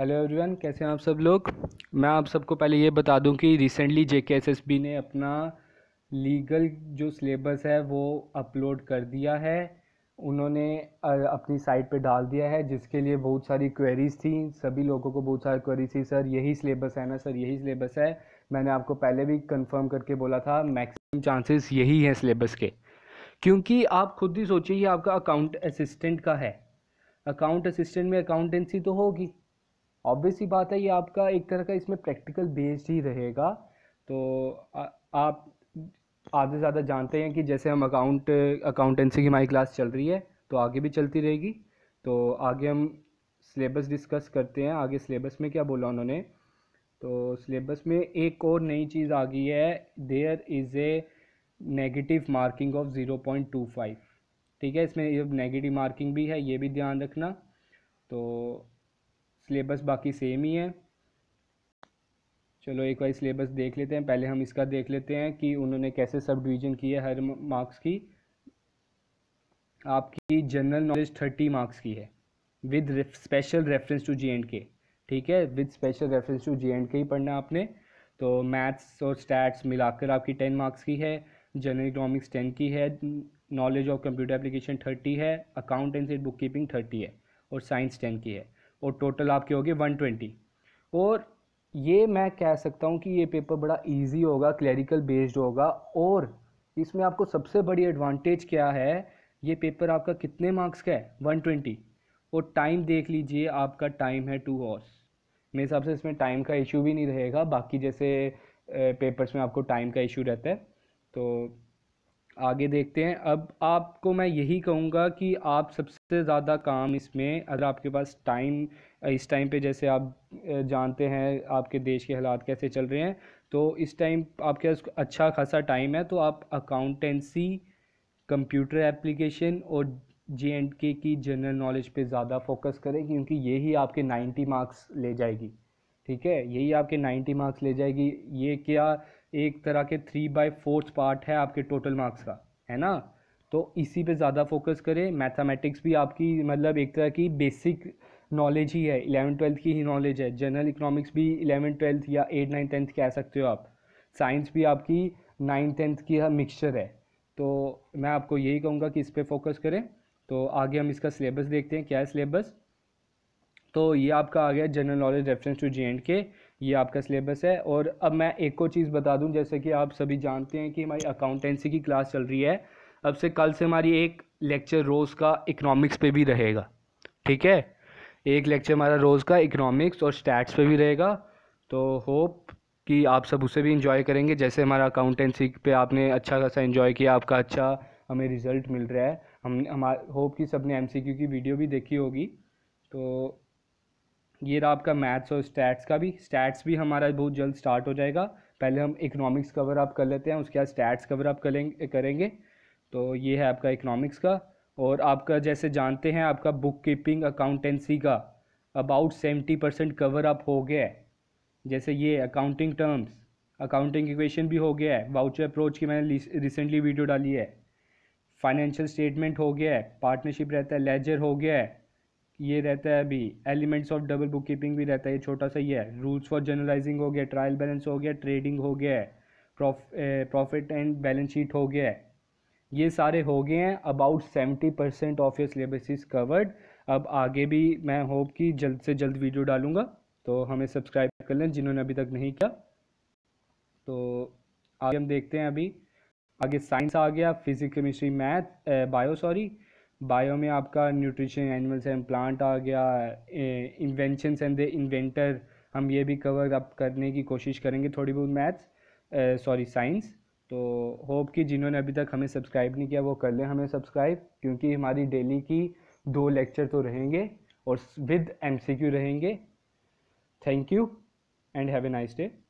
hello everyone कैसे हैं आप सब लोग मैं आप सबको पहले ये बता दूं कि रिसेंटली जे ने अपना लीगल जो सिलेबस है वो अपलोड कर दिया है उन्होंने अपनी साइट पे डाल दिया है जिसके लिए बहुत सारी क्वेरीज़ थी सभी लोगों को बहुत सारी क्वेरीज थी सर यही सिलेबस है ना सर यही सिलेबस है मैंने आपको पहले भी कंफर्म करके बोला था मैक्सिमम चांसेस यही हैं सिलेबस के क्योंकि आप खुद ही सोचिए आपका अकाउंट असिस्टेंट का है अकाउंट असिस्टेंट में अकाउंटेंसी तो होगी ऑब्वियस ही बात है ये आपका एक तरह का इसमें प्रैक्टिकल बेस्ड ही रहेगा तो आ, आप आधे ज़्यादा जानते हैं कि जैसे हम अकाउंट अकाउंटेंसी की हमारी क्लास चल रही है तो आगे भी चलती रहेगी तो आगे हम सिलेबस डिस्कस करते हैं आगे सिलेबस में क्या बोला उन्होंने तो सिलेबस में एक और नई चीज़ आ गई है there is a negative marking of zero point two five ठीक है इसमें नेगेटिव मार्किंग भी है ये भी ध्यान रखना तो सिलेबस बाकी सेम ही है चलो एक बार सिलेबस देख लेते हैं पहले हम इसका देख लेते हैं कि उन्होंने कैसे सब डिवीजन की है हर मार्क्स की आपकी जनरल नॉलेज थर्टी मार्क्स की है with special reference to G and K ठीक है with special reference to G and K ही पढ़ना आपने तो मैथ्स और स्टैट्स मिलाकर आपकी टेन मार्क्स की है जनरल इकोनॉमिक्स टेन की है knowledge of computer application thirty है अकाउंटेंसी बुक कीपिंग थर्टी है और साइंस टेन की है और टोटल आपके हो गए वन ट्वेंटी और ये मैं कह सकता हूँ कि ये पेपर बड़ा इजी होगा क्लैरिकल बेस्ड होगा और इसमें आपको सबसे बड़ी एडवांटेज क्या है ये पेपर आपका कितने मार्क्स का है वन ट्वेंटी और टाइम देख लीजिए आपका टाइम है टू हॉर्स मेरे हिसाब से इसमें टाइम का इशू भी नहीं रहेगा बाकी जैसे पेपर्स में आपको टाइम का इशू रहता है तो आगे देखते हैं अब आपको मैं यही कहूँगा कि आप सबसे ज़्यादा काम इसमें अगर आपके पास टाइम इस टाइम पे जैसे आप जानते हैं आपके देश के हालात कैसे चल रहे हैं तो इस टाइम आपके पास अच्छा खासा टाइम है तो आप अकाउंटेंसी कंप्यूटर एप्लीकेशन और जे एंड के की जनरल नॉलेज पे ज़्यादा फोकस करें क्योंकि यही आपके नाइन्टी मार्क्स ले जाएगी ठीक है यही आपके नाइन्टी मार्क्स ले जाएगी ये क्या एक तरह के थ्री बाई फोर्थ पार्ट है आपके टोटल मार्क्स का है ना तो इसी पे ज़्यादा फोकस करें मैथमेटिक्स भी आपकी मतलब एक तरह की बेसिक नॉलेज ही है इलेवन ट्वेल्थ की ही नॉलेज है जनरल इकोनॉमिक्स भी इलेवन ट्वेल्थ या एट नाइन टेंथ कह सकते हो आप साइंस भी आपकी नाइन टेंथ की मिक्सचर है तो मैं आपको यही कहूँगा कि इस पर फोकस करें तो आगे हम इसका सिलेबस देखते हैं क्या है सिलेबस तो ये आपका आ गया general knowledge reference to J and K ये आपका सिलेबस है और अब मैं एक और चीज़ बता दूं जैसे कि आप सभी जानते हैं कि हमारी अकाउंटेंसी की क्लास चल रही है अब से कल से हमारी एक लेक्चर रोज़ का इकनॉमिक्स पे भी रहेगा ठीक है एक लेक्चर हमारा रोज़ का इकनॉमिक्स और स्टैट्स पे भी रहेगा तो होप कि आप सब उसे भी इंजॉय करेंगे जैसे हमारा अकाउंटेंसी पे आपने अच्छा खासा इंजॉय किया आपका अच्छा हमें रिज़ल्ट मिल रहा है हम हमारा होप कि सब ने एम की वीडियो भी देखी होगी तो ये रहा आपका मैथ्स और स्टैट्स का भी स्टैट्स भी हमारा बहुत जल्द स्टार्ट हो जाएगा पहले हम इकनॉमिक्स कवर आप कर लेते हैं उसके बाद स्टैट्स कवर आप करेंगे तो ये है आपका इकनॉमिक्स का और आपका जैसे जानते हैं आपका बुक कीपिंग अकाउंटेंसी का about seventy percent cover up हो गया है जैसे ये अकाउंटिंग टर्म्स अकाउंटिंग इक्वेशन भी हो गया है वाउचर अप्रोच की मैंने रिसेंटली वीडियो डाली है फाइनेंशियल स्टेटमेंट हो गया है पार्टनरशिप रहता है लेजर हो गया है ये रहता है अभी elements of double book keeping भी रहता है ये छोटा सा ही है रूल्स फॉर जर्नलाइजिंग हो गया ट्रायल बैलेंस हो गया ट्रेडिंग हो गया प्रॉफिट एंड बैलेंस शीट हो गया ये सारे हो गए हैं about seventy percent of your syllabus is covered अब आगे भी मैं होप कि जल्द से जल्द वीडियो डालूँगा तो हमें सब्सक्राइब कर लें जिन्होंने अभी तक नहीं किया तो आगे हम देखते हैं अभी आगे साइंस आ गया physics chemistry math bio sorry bio में आपका न्यूट्रिशन एनिमल्स एंड प्लांट आ गया इन्वेंशंस एंड द इन्वेंटर हम ये भी कवर अप करने की कोशिश करेंगे थोड़ी बहुत मैथ्स सॉरी साइंस तो होप कि जिन्होंने अभी तक हमें सब्सक्राइब नहीं किया वो कर लें हमें सब्सक्राइब क्योंकि हमारी डेली की दो लेक्चर तो रहेंगे और विद एमसीक्यू रहेंगे thank you and have a nice day